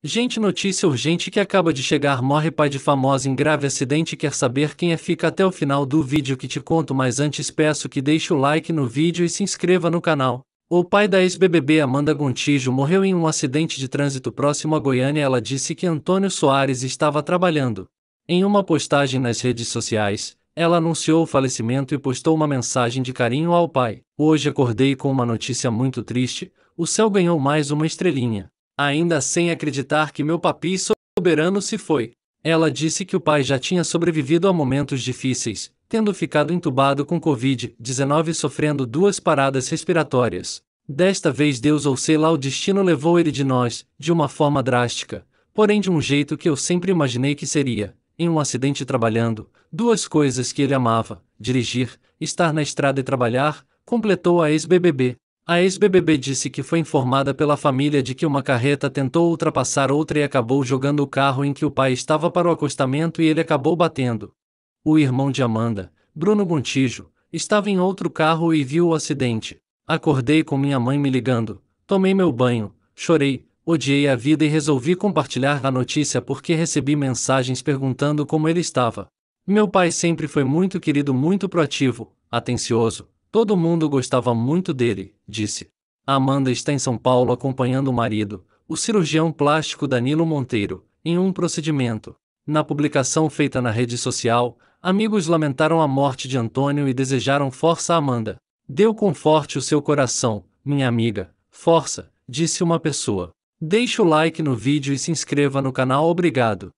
Gente notícia urgente que acaba de chegar morre pai de famosa em grave acidente quer saber quem é fica até o final do vídeo que te conto mas antes peço que deixe o like no vídeo e se inscreva no canal. O pai da ex-BBB Amanda Gontijo morreu em um acidente de trânsito próximo a Goiânia ela disse que Antônio Soares estava trabalhando. Em uma postagem nas redes sociais, ela anunciou o falecimento e postou uma mensagem de carinho ao pai. Hoje acordei com uma notícia muito triste, o céu ganhou mais uma estrelinha ainda sem acreditar que meu papi soberano se foi. Ela disse que o pai já tinha sobrevivido a momentos difíceis, tendo ficado entubado com Covid-19 e sofrendo duas paradas respiratórias. Desta vez Deus ou sei lá o destino levou ele de nós, de uma forma drástica, porém de um jeito que eu sempre imaginei que seria, em um acidente trabalhando, duas coisas que ele amava, dirigir, estar na estrada e trabalhar, completou a ex-BBB. A ex-BBB disse que foi informada pela família de que uma carreta tentou ultrapassar outra e acabou jogando o carro em que o pai estava para o acostamento e ele acabou batendo. O irmão de Amanda, Bruno Gontijo, estava em outro carro e viu o acidente. Acordei com minha mãe me ligando, tomei meu banho, chorei, odiei a vida e resolvi compartilhar a notícia porque recebi mensagens perguntando como ele estava. Meu pai sempre foi muito querido, muito proativo, atencioso, Todo mundo gostava muito dele, disse. Amanda está em São Paulo acompanhando o marido, o cirurgião plástico Danilo Monteiro, em um procedimento. Na publicação feita na rede social, amigos lamentaram a morte de Antônio e desejaram força a Amanda. Deu conforto o seu coração, minha amiga, força, disse uma pessoa. Deixe o like no vídeo e se inscreva no canal, obrigado.